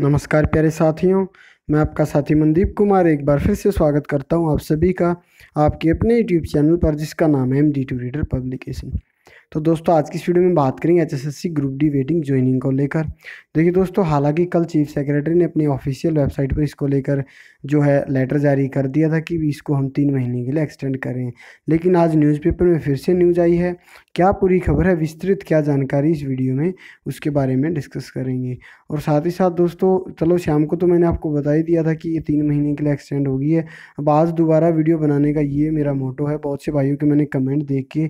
नमस्कार प्यारे साथियों मैं आपका साथी मनदीप कुमार एक बार फिर से स्वागत करता हूं आप सभी का आपके अपने यूट्यूब चैनल पर जिसका नाम है M D two reader publication तो दोस्तों आज की इस वीडियो में बात करेंगे HSSC group D waiting joining को लेकर देखिए दोस्तों हालांकि कल चीफ सेक्रेटरी ने अपनी ऑफिशियल वेबसाइट पर इसको लेकर जो है लेटर जारी कर दिया था कि इसको हम तीन महीने के लिए एक्सटेंड करें लेकिन आज न्यूज़पेपर में फिर से न्यूज़ आई है क्या पूरी खबर है विस्तृत क्या जानकारी इस वीडियो में उसके बारे में डिस्कस करेंगे और साथ ही साथ दोस्तों चलो शाम को तो मैंने आपको बता ही दिया था कि ये तीन महीने के लिए एक्सटेंड होगी है अब आज दोबारा वीडियो बनाने का ये मेरा मोटो है बहुत से भाइयों के मैंने कमेंट देख के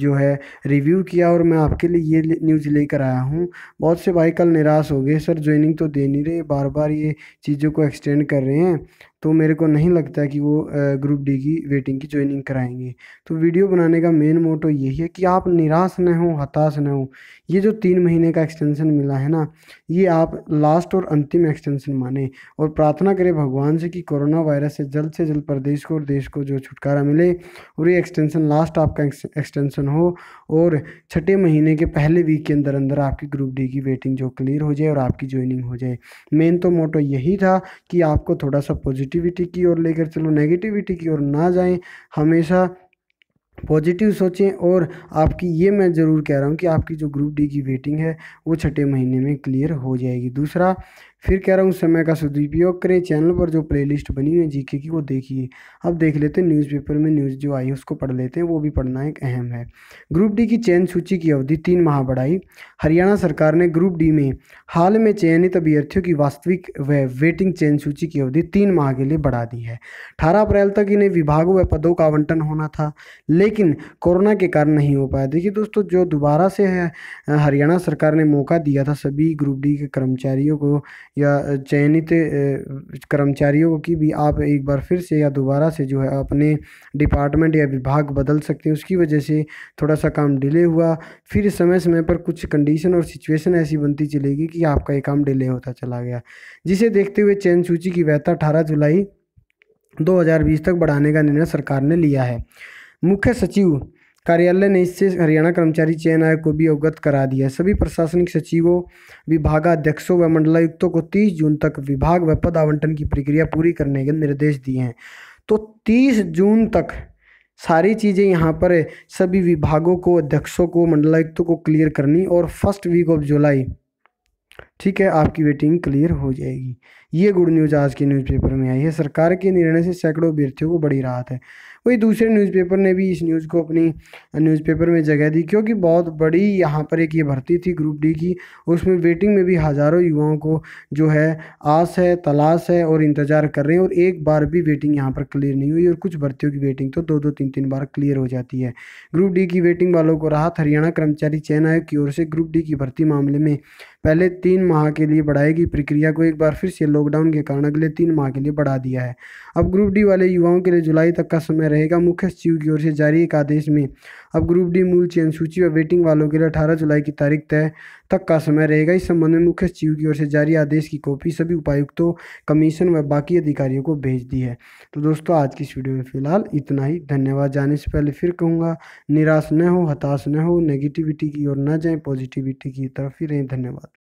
जो है रिव्यू रिव्यू किया और मैं आपके लिए ये न्यूज़ लेकर आया हूँ बहुत से भाई कल निराश हो गए सर ज्वाइनिंग तो दे नहीं रहे बार बार ये चीज़ों को एक्सटेंड कर रहे हैं तो मेरे को नहीं लगता कि वो ग्रुप डी की वेटिंग की ज्वाइनिंग कराएंगे तो वीडियो बनाने का मेन मोटो यही है कि आप निराश न हो हताश न हो ये जो तीन महीने का एक्सटेंशन मिला है ना ये आप लास्ट और अंतिम एक्सटेंशन माने और प्रार्थना करें भगवान से कि कोरोना वायरस से जल्द से जल्द प्रदेश को और देश को जो छुटकारा मिले और ये एक्सटेंशन लास्ट आपका एक्सटेंशन हो और छठे महीने के पहले वीक के अंदर अंदर आपकी ग्रुप डी की वेटिंग जो क्लियर हो जाए और आपकी ज्वाइनिंग हो जाए मेन तो मोटो यही था कि आपको थोड़ा सा पॉजिटिव पॉजिटिविटी की ओर लेकर चलो नेगेटिविटी की ओर ना जाएं हमेशा पॉजिटिव सोचें और आपकी ये मैं ज़रूर कह रहा हूँ कि आपकी जो ग्रुप डी की वेटिंग है वो छठे महीने में क्लियर हो जाएगी दूसरा फिर कह रहा हूँ समय का सदुपयोग करें चैनल पर जो प्लेलिस्ट बनी हुई है जीके की वो देखिए अब देख लेते हैं न्यूज़पेपर में न्यूज़ जो आई है उसको पढ़ लेते हैं वो भी पढ़ना एक अहम है ग्रुप डी की चयन सूची की अवधि तीन माह बढ़ाई हरियाणा सरकार ने ग्रुप डी में हाल में चयनित अभ्यर्थियों की वास्तविक व वेटिंग चयन सूची की अवधि तीन माह के लिए बढ़ा दी है अठारह अप्रैल तक इन्हें विभागों व पदों का आवंटन होना था लेकिन कोरोना के कारण नहीं हो पाया देखिए दोस्तों जो दोबारा से हरियाणा सरकार ने मौका दिया था सभी ग्रुप डी के कर्मचारियों को या चयनित कर्मचारियों की भी आप एक बार फिर से या दोबारा से जो है अपने डिपार्टमेंट या विभाग बदल सकते हैं उसकी वजह से थोड़ा सा काम डिले हुआ फिर समय समय पर कुछ कंडीशन और सिचुएशन ऐसी बनती चलेगी कि आपका ये काम डिले होता चला गया जिसे देखते हुए चयन सूची की वैधता अठारह जुलाई 2020 तक बढ़ाने का निर्णय सरकार ने लिया है मुख्य सचिव कार्यालय ने इससे हरियाणा कर्मचारी चयन आयोग को भी अवगत करा दिया सभी प्रशासनिक सचिवों विभागाध्यक्षों व मंडलायुक्तों को 30 जून तक विभाग व पद आवंटन की प्रक्रिया पूरी करने के निर्देश दिए हैं तो 30 जून तक सारी चीज़ें यहाँ पर सभी विभागों को अध्यक्षों को मंडलायुक्तों को क्लियर करनी और फर्स्ट वीक ऑफ जुलाई ठीक है आपकी वेटिंग क्लियर हो जाएगी ये गुड न्यूज़ आज के न्यूज़पेपर में आई है सरकार के निर्णय से सैकड़ों अभ्यर्थियों को बड़ी राहत है वही दूसरे न्यूज़पेपर ने भी इस न्यूज़ को अपनी न्यूज़पेपर में जगह दी क्योंकि बहुत बड़ी यहाँ पर एक ये भर्ती थी ग्रुप डी की उसमें वेटिंग में भी हज़ारों युवाओं को जो है आस है तलाश है और इंतज़ार कर रहे हैं और एक बार भी वेटिंग यहाँ पर क्लियर नहीं हुई और कुछ भर्तियों की वेटिंग तो दो दो तीन तीन बार क्लियर हो जाती है ग्रुप डी की वेटिंग वालों को राहत हरियाणा कर्मचारी चयन आयोग की ओर से ग्रुप डी की भर्ती मामले में पहले तीन माह के लिए बढ़ाए गई प्रक्रिया को एक बार फिर से लॉकडाउन के कारण अगले तीन माह के लिए बढ़ा दिया है अब ग्रुप डी वाले युवाओं के लिए जुलाई तक का समय रहेगा मुख्य सचिव की ओर से जारी एक आदेश में अब ग्रुप डी मूल चयन सूची व वेटिंग वालों के लिए अठारह जुलाई की तारीख तय तक का समय रहेगा इस संबंध में मुख्य सचिव की ओर से जारी आदेश की कॉपी सभी उपायुक्तों कमीशन व बाकी अधिकारियों को भेज दी है तो दोस्तों आज की इस वीडियो में फिलहाल इतना ही धन्यवाद जाने से पहले फिर कहूँगा निराश न हो हताश न हो नेगेटिविटी की ओर न जाएं पॉजिटिविटी की तरफ ही रहें धन्यवाद